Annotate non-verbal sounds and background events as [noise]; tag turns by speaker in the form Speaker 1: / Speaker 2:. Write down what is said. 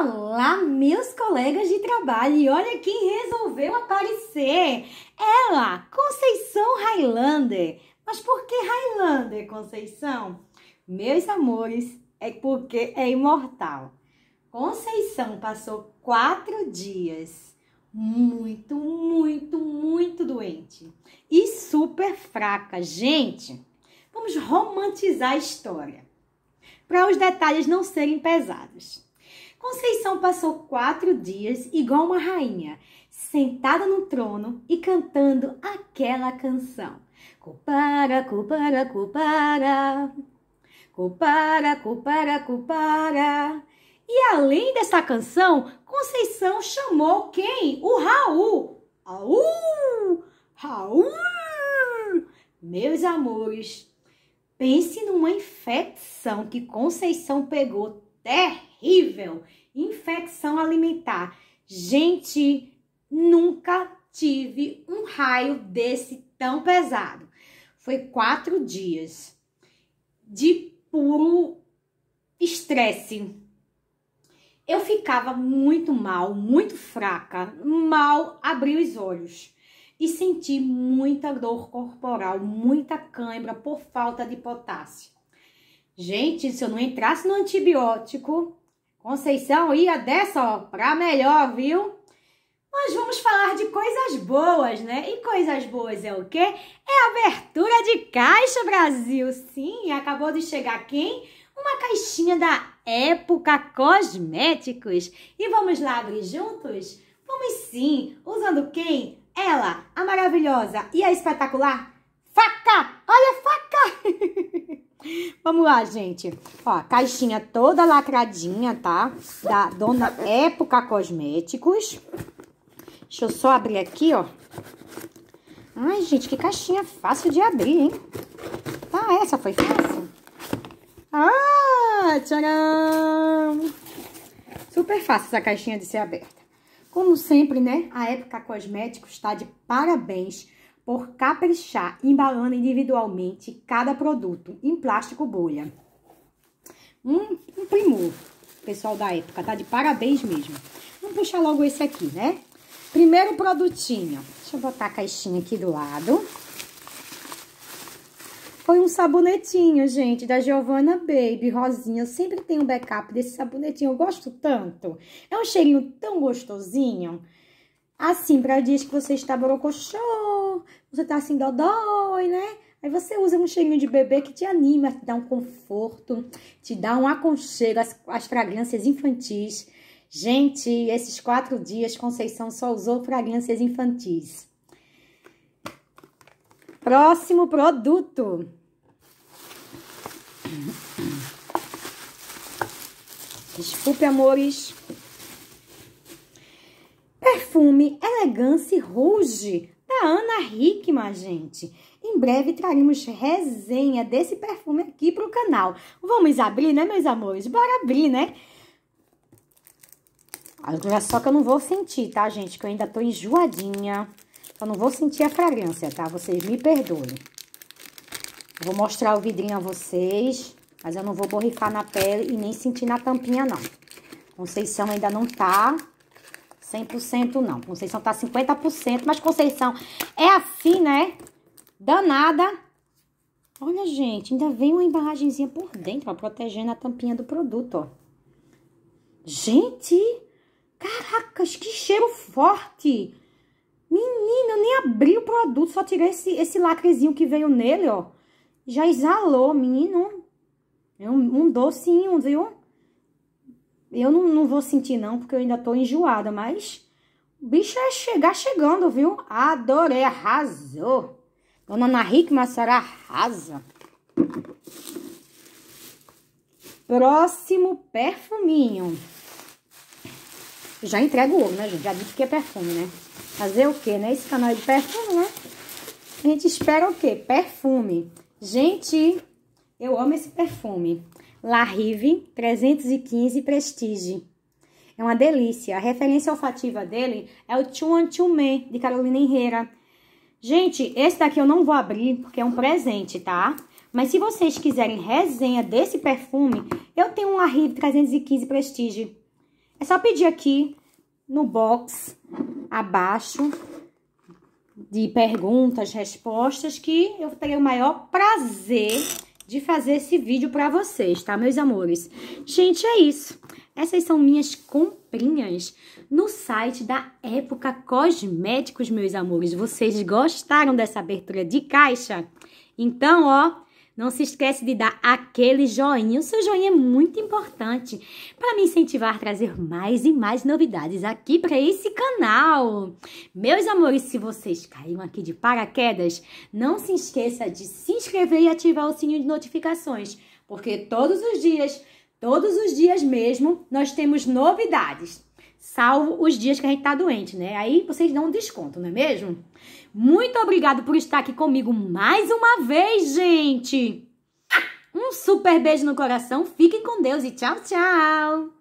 Speaker 1: Olá, meus colegas de trabalho, e olha quem resolveu aparecer! Ela, Conceição Highlander. Mas por que Highlander, Conceição? Meus amores, é porque é imortal. Conceição passou quatro dias muito, muito, muito doente e super fraca. Gente, vamos romantizar a história para os detalhes não serem pesados. Conceição passou quatro dias igual uma rainha, sentada no trono e cantando aquela canção. Cupara, cupara, cupara, cupara, cupara, cupara. E além dessa canção, Conceição chamou quem? O Raul. Raul! Raul! Meus amores, pense numa infecção que Conceição pegou terrível. Infecção alimentar. Gente, nunca tive um raio desse tão pesado. Foi quatro dias de puro estresse. Eu ficava muito mal, muito fraca, mal abri os olhos e senti muita dor corporal, muita cãibra por falta de potássio. Gente, se eu não entrasse no antibiótico, Conceição ia dessa, ó, pra melhor, viu? Mas vamos falar de coisas boas, né? E coisas boas é o quê? É abertura de caixa, Brasil! Sim, acabou de chegar quem? Uma caixinha da Época Cosméticos. E vamos lá abrir juntos? Vamos sim! Usando quem? Ela, a maravilhosa e a espetacular Faca! Olha a faca! [laughs] Vamos lá, gente. Ó, caixinha toda lacradinha, tá? Da Dona Época Cosméticos. Deixa eu só abrir aqui, ó. Ai, gente, que caixinha fácil de abrir, hein? Tá, essa foi fácil. Ah, tcharam! Super fácil essa caixinha de ser aberta. Como sempre, né? A Época Cosméticos está de parabéns por caprichar embalando individualmente cada produto em plástico bolha. Um, um primor, pessoal da época, tá de parabéns mesmo. Vamos puxar logo esse aqui, né? Primeiro produtinho. Deixa eu botar a caixinha aqui do lado. Foi um sabonetinho, gente, da Giovanna Baby, rosinha. Eu sempre tenho um backup desse sabonetinho, eu gosto tanto. É um cheirinho tão gostosinho. Assim, para dias que você está borocochô, você está assim dodói, né? Aí você usa um cheirinho de bebê que te anima, te dá um conforto, te dá um aconchego, as, as fragrâncias infantis. Gente, esses quatro dias Conceição só usou fragrâncias infantis. Próximo produto. Desculpe, amores perfume, elegância ruge da Ana Hickman, gente. Em breve traremos resenha desse perfume aqui para o canal. Vamos abrir, né, meus amores? Bora abrir, né? Agora só que eu não vou sentir, tá, gente? Que eu ainda tô enjoadinha. Eu não vou sentir a fragrância, tá? Vocês me perdoem. Vou mostrar o vidrinho a vocês, mas eu não vou borrifar na pele e nem sentir na tampinha, não. Conceição ainda não tá 100% não. Conceição tá 50%, mas Conceição é assim, né? Danada. Olha, gente, ainda vem uma embalagenzinha por dentro, ó, protegendo a tampinha do produto, ó. Gente, caracas, que cheiro forte. Menina, eu nem abri o produto, só tirei esse, esse lacrezinho que veio nele, ó. Já exalou, menino. É um, um docinho, viu? Eu não, não vou sentir, não, porque eu ainda tô enjoada, mas o bicho é chegar chegando, viu? Adorei, arrasou. Dona Ana Hickman, a senhora arrasa. Próximo perfuminho. Já entrego o ovo, né, gente? Já disse que é perfume, né? Fazer o quê, né? Esse canal é de perfume, né? A gente espera o quê? Perfume. Gente, eu amo esse perfume. La Rive 315 Prestige. É uma delícia. A referência olfativa dele é o Chuan Chumé, de Carolina Herrera. Gente, esse daqui eu não vou abrir, porque é um presente, tá? Mas se vocês quiserem resenha desse perfume, eu tenho um La 315 Prestige. É só pedir aqui no box abaixo de perguntas, respostas, que eu terei o maior prazer de fazer esse vídeo para vocês, tá, meus amores? Gente, é isso. Essas são minhas comprinhas no site da Época Cosméticos, meus amores. Vocês gostaram dessa abertura de caixa? Então, ó, não se esquece de dar aquele joinha. O seu joinha é muito importante para me incentivar a trazer mais e mais novidades aqui para esse canal. Meus amores, se vocês caíram aqui de paraquedas, não se esqueça de se inscrever e ativar o sininho de notificações, porque todos os dias, todos os dias mesmo, nós temos novidades salvo os dias que a gente tá doente, né? Aí vocês dão um desconto, não é mesmo? Muito obrigado por estar aqui comigo mais uma vez, gente! Ah, um super beijo no coração, fiquem com Deus e tchau, tchau!